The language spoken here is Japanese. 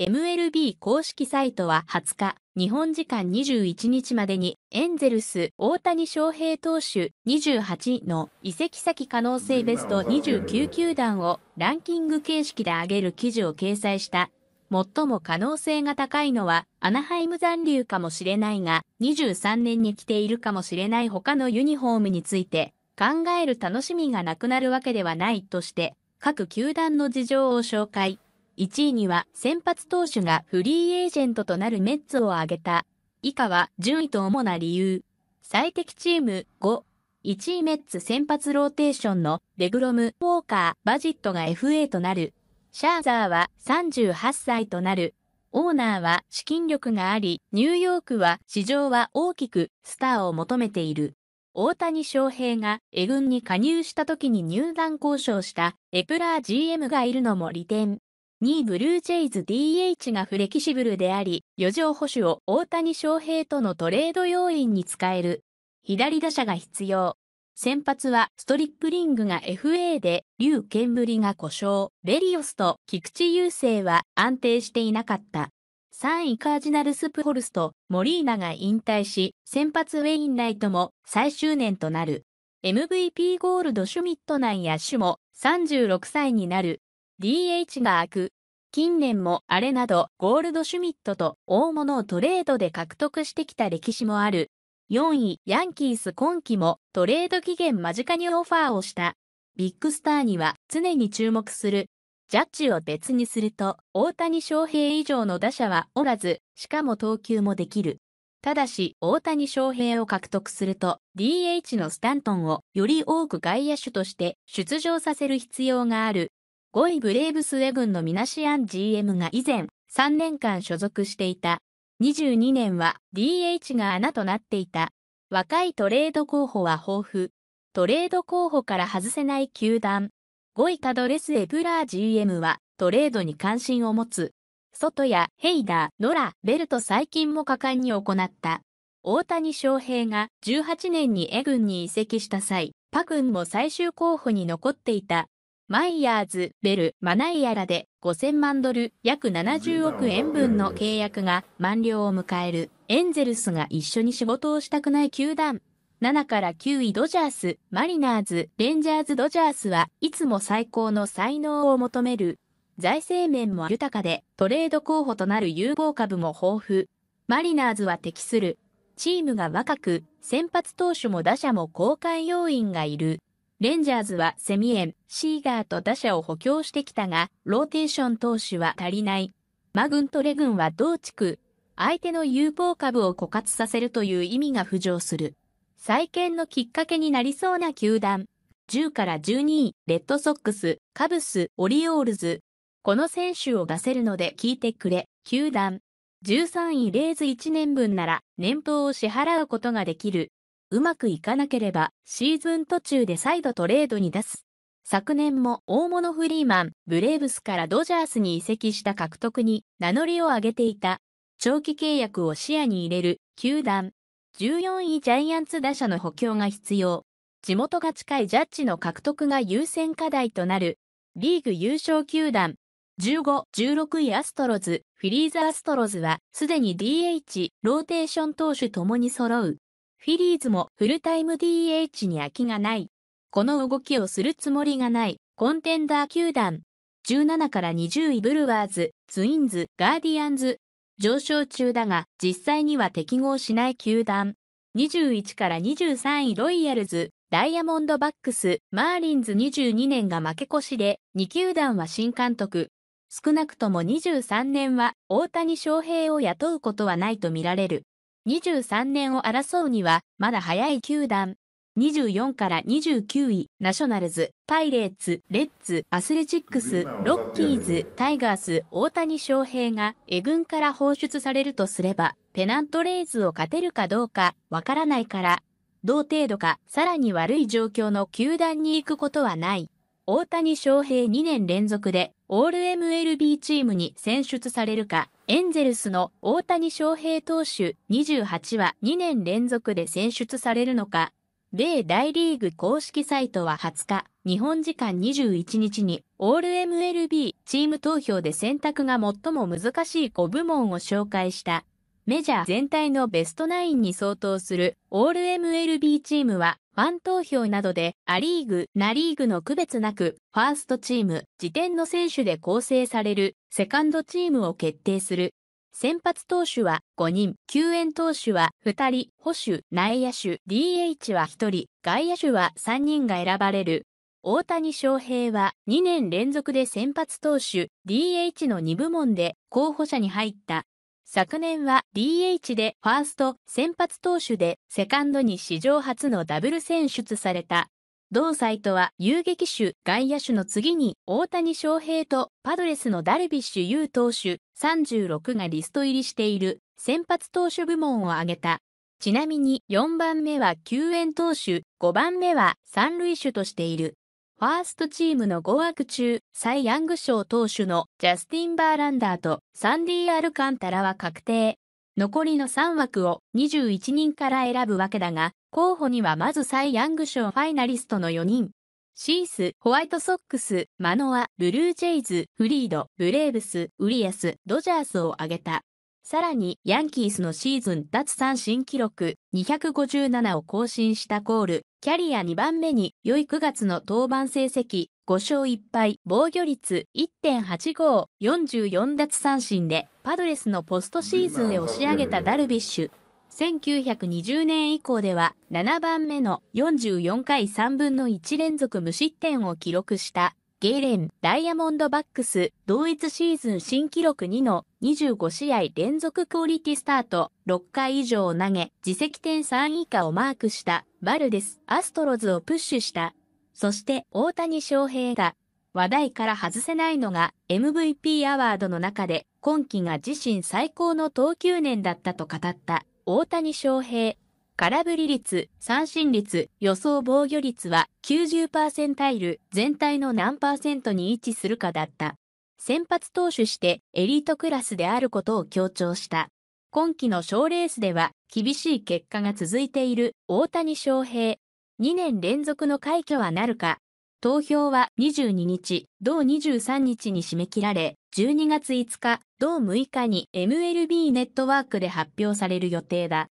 MLB 公式サイトは20日、日本時間21日までにエンゼルス大谷翔平投手28の移籍先可能性ベスト29球団をランキング形式で上げる記事を掲載した最も可能性が高いのはアナハイム残留かもしれないが23年に来ているかもしれない他のユニフォームについて考える楽しみがなくなるわけではないとして各球団の事情を紹介。1位には先発投手がフリーエージェントとなるメッツを挙げた。以下は順位と主な理由。最適チーム5。1位メッツ先発ローテーションのレグロム、ウォーカー、バジットが FA となる。シャーザーは38歳となる。オーナーは資金力があり、ニューヨークは市場は大きくスターを求めている。大谷翔平がエ軍に加入した時に入団交渉したエプラー GM がいるのも利点。2位ブルージェイズ DH がフレキシブルであり、余剰保守を大谷翔平とのトレード要因に使える。左打者が必要。先発はストリップリングが FA で、ウ・ケブリが故障、ベリオスと菊池雄星は安定していなかった。3位カージナルスプホルスとモリーナが引退し、先発ウェインライトも最終年となる。MVP ゴールドシュミットナンやシュも36歳になる。DH が開く。近年もあれなどゴールドシュミットと大物をトレードで獲得してきた歴史もある。4位、ヤンキース今季もトレード期限間近にオファーをした。ビッグスターには常に注目する。ジャッジを別にすると、大谷翔平以上の打者はおらず、しかも投球もできる。ただし、大谷翔平を獲得すると、DH のスタントンをより多く外野手として出場させる必要がある。5位ブレーブスウェンのミナシアン GM が以前3年間所属していた。22年は DH が穴となっていた。若いトレード候補は豊富。トレード候補から外せない球団。5位カドレスエブラー GM はトレードに関心を持つ。外やヘイダー、ノラ、ベルト最近も果敢に行った。大谷翔平が18年にエグンに移籍した際、パクンも最終候補に残っていた。マイヤーズ、ベル、マナイアらで5000万ドル約70億円分の契約が満了を迎える。エンゼルスが一緒に仕事をしたくない球団。7から9位ドジャース、マリナーズ、レンジャーズドジャースはいつも最高の才能を求める。財政面も豊かでトレード候補となる有望株も豊富。マリナーズは適する。チームが若く、先発投手も打者も交換要員がいる。レンジャーズはセミエン、シーガーと打者を補強してきたが、ローテーション投手は足りない。マグントレ軍は同地区、相手の有望株を枯渇させるという意味が浮上する。再建のきっかけになりそうな球団。10から12位、レッドソックス、カブス、オリオールズ。この選手を出せるので聞いてくれ、球団。13位レーズ1年分なら年俸を支払うことができる。うまくいかなければシーズン途中で再度トレードに出す。昨年も大物フリーマン、ブレーブスからドジャースに移籍した獲得に名乗りを上げていた。長期契約を視野に入れる球団。14位ジャイアンツ打者の補強が必要。地元が近いジャッジの獲得が優先課題となる。リーグ優勝球団。15、16位アストロズ、フィリーズアストロズはすでに DH、ローテーション投手ともに揃う。フィリーズもフルタイム DH に空きがない。この動きをするつもりがない、コンテンダー球団。17から20位ブルワーズ、ツインズ、ガーディアンズ。上昇中だが、実際には適合しない球団。21から23位ロイヤルズ、ダイヤモンドバックス、マーリンズ22年が負け越しで、2球団は新監督。少なくとも23年は大谷翔平を雇うことはないとみられる。23年を争うには、まだ早い球団。24から29位、ナショナルズ、パイレーツ、レッツ、アスレチックス、ロッキーズ、タイガース、大谷翔平が、エ軍から放出されるとすれば、ペナントレイズを勝てるかどうか、わからないから、同程度か、さらに悪い状況の球団に行くことはない。大谷翔平2年連続で、オール MLB チームに選出されるか、エンゼルスの大谷翔平投手28は2年連続で選出されるのか、米大リーグ公式サイトは20日、日本時間21日に、オール MLB チーム投票で選択が最も難しい5部門を紹介した、メジャー全体のベストナインに相当するオール MLB チームはファン投票などでア・リーグ、ナ・リーグの区別なく、ファーストチーム、時点の選手で構成される、セカンドチームを決定する。先発投手は5人、救援投手は2人、保守、内野手、DH は1人、外野手は3人が選ばれる。大谷翔平は2年連続で先発投手、DH の2部門で候補者に入った。昨年は DH でファースト、先発投手でセカンドに史上初のダブル選出された。同サイトは遊撃手、外野手の次に大谷翔平とパドレスのダルビッシュ有投手36がリスト入りしている先発投手部門を挙げた。ちなみに4番目は救援投手、5番目は三塁手としている。ファーストチームの5枠中、サイ・ヤング賞投手のジャスティン・バーランダーとサンディ・アルカンタラは確定。残りの3枠を21人から選ぶわけだが、候補にはまずサイ・ヤング賞ファイナリストの4人。シース、ホワイトソックス、マノア、ブルージェイズ、フリード、ブレーブス、ウリアス、ドジャースを挙げた。さらに、ヤンキースのシーズン脱三振記録257を更新したコール、キャリア2番目に良い9月の登板成績、5勝1敗、防御率1.85、44奪三振で、パドレスのポストシーズンで押し上げたダルビッシュ。1920年以降では7番目の44回3分の1連続無失点を記録したゲイレン、ダイヤモンドバックス、同一シーズン新記録2の25試合連続クオリティスタート、6回以上を投げ、自責点3以下をマークした、バルデス、アストロズをプッシュした。そして、大谷翔平だ。話題から外せないのが、MVP アワードの中で、今季が自身最高の投球年だったと語った、大谷翔平。空振り率、三振率、予想防御率は90%タイル全体の何パーセントに位置するかだった。先発投手してエリートクラスであることを強調した。今季の賞レースでは厳しい結果が続いている大谷翔平。2年連続の快挙はなるか。投票は22日、同23日に締め切られ、12月5日、同6日に MLB ネットワークで発表される予定だ。